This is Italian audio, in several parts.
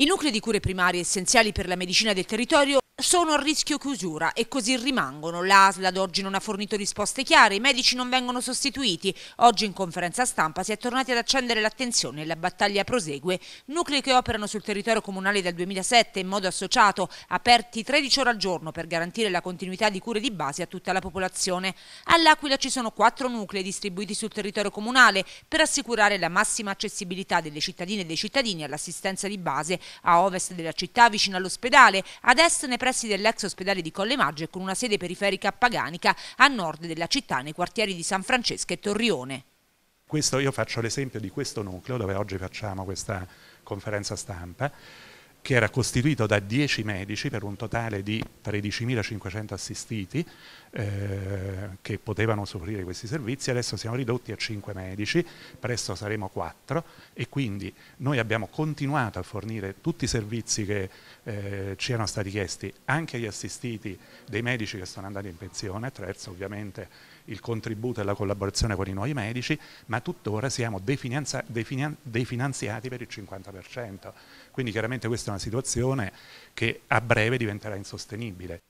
I nuclei di cure primarie essenziali per la medicina del territorio sono a rischio chiusura e così rimangono. L'ASL ad oggi non ha fornito risposte chiare, i medici non vengono sostituiti. Oggi in conferenza stampa si è tornati ad accendere l'attenzione e la battaglia prosegue. Nuclei che operano sul territorio comunale dal 2007 in modo associato, aperti 13 ore al giorno per garantire la continuità di cure di base a tutta la popolazione. All'Aquila ci sono quattro nuclei distribuiti sul territorio comunale per assicurare la massima accessibilità delle cittadine e dei cittadini all'assistenza di base. A ovest della città, vicino all'ospedale, ad est ne prende pressi dell'ex ospedale di Colle e con una sede periferica paganica a nord della città nei quartieri di San Francesco e Torrione. Questo, io faccio l'esempio di questo nucleo dove oggi facciamo questa conferenza stampa che era costituito da 10 medici per un totale di 13.500 assistiti eh, che potevano soffrire questi servizi, adesso siamo ridotti a 5 medici, presto saremo 4 e quindi noi abbiamo continuato a fornire tutti i servizi che eh, ci erano stati chiesti, anche agli assistiti dei medici che sono andati in pensione attraverso ovviamente il contributo e la collaborazione con i nuovi medici, ma tuttora siamo definanziati per il 50%. Quindi chiaramente questa è una situazione che a breve diventerà insostenibile.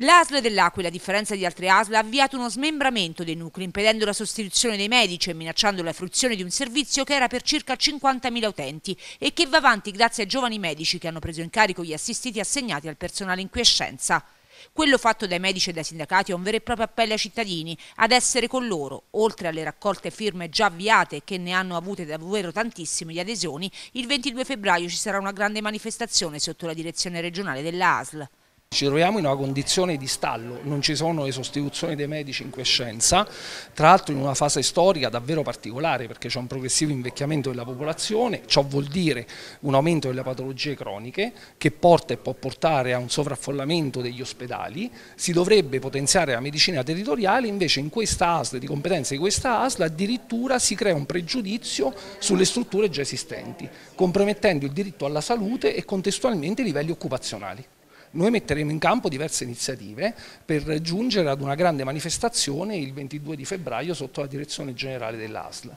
L'ASL dell'Aquila, a differenza di altre ASL, ha avviato uno smembramento dei nuclei, impedendo la sostituzione dei medici e minacciando la fruizione di un servizio che era per circa 50.000 utenti e che va avanti grazie ai giovani medici che hanno preso in carico gli assistiti assegnati al personale in quiescenza. Quello fatto dai medici e dai sindacati è un vero e proprio appello ai cittadini ad essere con loro. Oltre alle raccolte firme già avviate, che ne hanno avute davvero tantissime di adesioni, il 22 febbraio ci sarà una grande manifestazione sotto la direzione regionale della ASL. Ci troviamo in una condizione di stallo, non ci sono le sostituzioni dei medici in quiescenza, tra l'altro in una fase storica davvero particolare perché c'è un progressivo invecchiamento della popolazione, ciò vuol dire un aumento delle patologie croniche che porta e può portare a un sovraffollamento degli ospedali, si dovrebbe potenziare la medicina territoriale, invece in questa ASL, di competenza di questa ASL, addirittura si crea un pregiudizio sulle strutture già esistenti, compromettendo il diritto alla salute e contestualmente i livelli occupazionali noi metteremo in campo diverse iniziative per giungere ad una grande manifestazione il 22 di febbraio sotto la direzione generale dell'ASL.